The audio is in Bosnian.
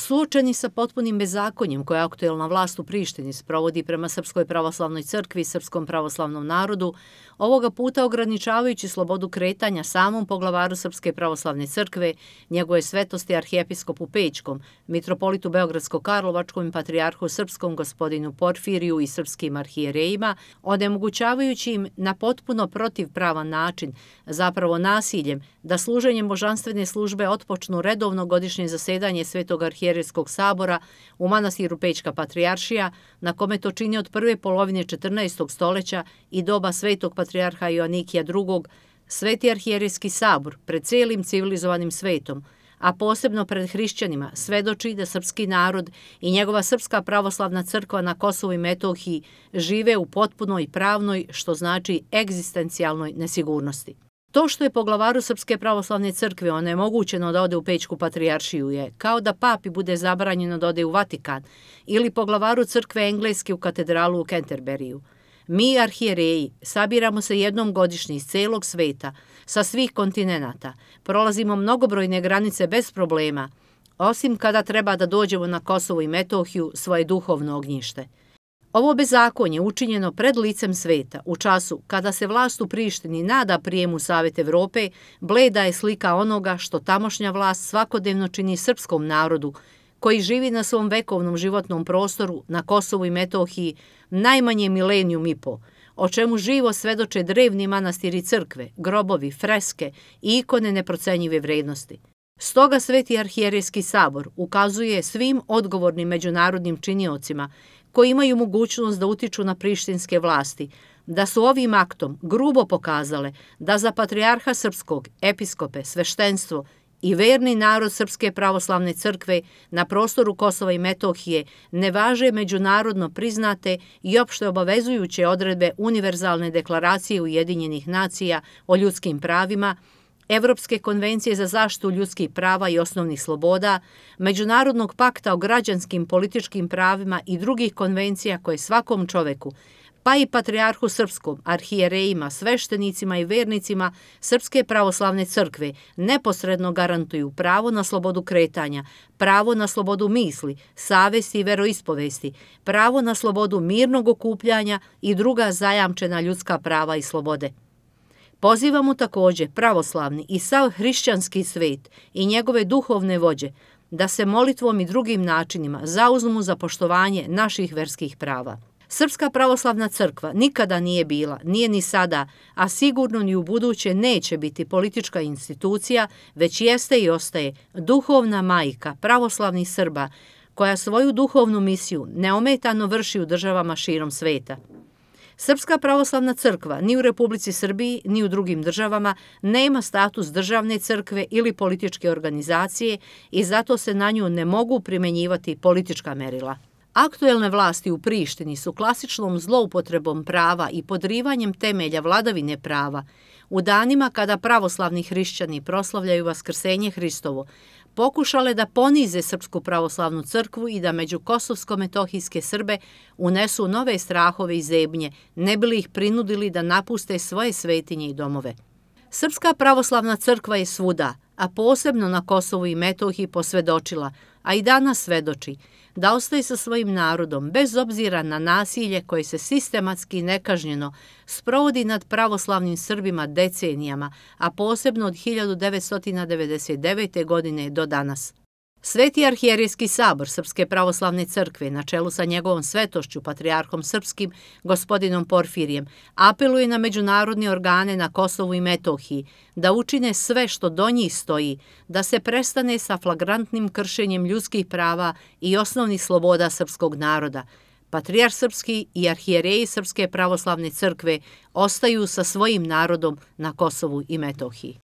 Suočeni sa potpunim bezakonjem koje aktuelna vlast u Prištini sprovodi prema Srpskoj pravoslavnoj crkvi i Srpskom pravoslavnom narodu, ovoga puta ograničavajući slobodu kretanja samom poglavaru Srpske pravoslavne crkve, njegove svetosti arhijepiskopu Pećkom, mitropolitu Beogradsko-Karlovačkom i patrijarhu Srpskom gospodinu Porfiriju i srpskim arhijerejima, odemogućavajući im na potpuno protiv prava način, zapravo nasiljem, da služenjem božanstvene službe otpočnu redovno godišnje zasedanje Svetog arhijerejima Arhijerijskog sabora u manastiru Pećka Patrijaršija, na kome to čini od prve polovine 14. stoleća i doba svetog patrijarha Joannikija II. Sveti Arhijerijski sabor pred cijelim civilizovanim svetom, a posebno pred hrišćanima, svedoči da srpski narod i njegova srpska pravoslavna crkva na Kosovo i Metohiji žive u potpunoj pravnoj, što znači egzistencijalnoj nesigurnosti. To što je poglavaru Srpske pravoslavne crkve onemogućeno da ode u Pećku patrijaršiju je kao da papi bude zabranjeno da ode u Vatikan ili poglavaru crkve Engleske u katedralu u Kenterberiju. Mi, arhijereji, sabiramo se jednom godišnji iz celog sveta, sa svih kontinenta, prolazimo mnogobrojne granice bez problema, osim kada treba da dođemo na Kosovo i Metohiju svoje duhovno ognjište. Ovo bezakonje učinjeno pred licem sveta u času kada se vlast u Prištini nada prijemu Savjet Evrope, bleda je slika onoga što tamošnja vlast svakodnevno čini srpskom narodu, koji živi na svom vekovnom životnom prostoru na Kosovu i Metohiji najmanje milenijum i po, o čemu živo svedoče drevni manastiri crkve, grobovi, freske i ikone neprocenjive vrednosti. Stoga Sveti arhijerijski sabor ukazuje svim odgovornim međunarodnim činiocima koji imaju mogućnost da utiču na prištinske vlasti, da su ovim aktom grubo pokazale da za Patriarha Srpskog, Episkope, Sveštenstvo i verni narod Srpske pravoslavne crkve na prostoru Kosova i Metohije ne važe međunarodno priznate i opšte obavezujuće odredbe Univerzalne deklaracije Ujedinjenih nacija o ljudskim pravima, Evropske konvencije za zaštu ljudskih prava i osnovnih sloboda, Međunarodnog pakta o građanskim političkim pravima i drugih konvencija koje svakom čoveku, pa i Patriarhu Srpskom, arhijerejima, sveštenicima i vernicima Srpske pravoslavne crkve neposredno garantuju pravo na slobodu kretanja, pravo na slobodu misli, savesti i veroispovesti, pravo na slobodu mirnog okupljanja i druga zajamčena ljudska prava i slobode. Pozivamo također pravoslavni i sav hrišćanski svet i njegove duhovne vođe da se molitvom i drugim načinima zauzmu za poštovanje naših verskih prava. Srpska pravoslavna crkva nikada nije bila, nije ni sada, a sigurno ni u buduće neće biti politička institucija, već jeste i ostaje duhovna majka pravoslavnih Srba koja svoju duhovnu misiju neometano vrši u državama širom sveta. Srpska pravoslavna crkva ni u Republici Srbiji ni u drugim državama nema status državne crkve ili političke organizacije i zato se na nju ne mogu primenjivati politička merila. Aktuelne vlasti u Prištini su klasičnom zloupotrebom prava i podrivanjem temelja vladavine prava u danima kada pravoslavni hrišćani proslavljaju Vaskrsenje Hristovo, pokušale da ponize Srpsku pravoslavnu crkvu i da među kosovsko-metohijske Srbe unesu nove strahove i zebnje, ne bili ih prinudili da napuste svoje svetinje i domove. Srpska pravoslavna crkva je svuda – a posebno na Kosovu i Metohiji posvedočila, a i danas svedoči, da ostaje sa svojim narodom bez obzira na nasilje koje se sistematski i nekažnjeno sprovodi nad pravoslavnim Srbima decenijama, a posebno od 1999. godine do danas. Sveti arhijerijski sabor Srpske pravoslavne crkve na čelu sa njegovom svetošću patrijarhom srpskim gospodinom Porfirijem apeluje na međunarodne organe na Kosovu i Metohiji da učine sve što do njih stoji da se prestane sa flagrantnim kršenjem ljudskih prava i osnovnih sloboda srpskog naroda. Patrijar srpski i arhijereji Srpske pravoslavne crkve ostaju sa svojim narodom na Kosovu i Metohiji.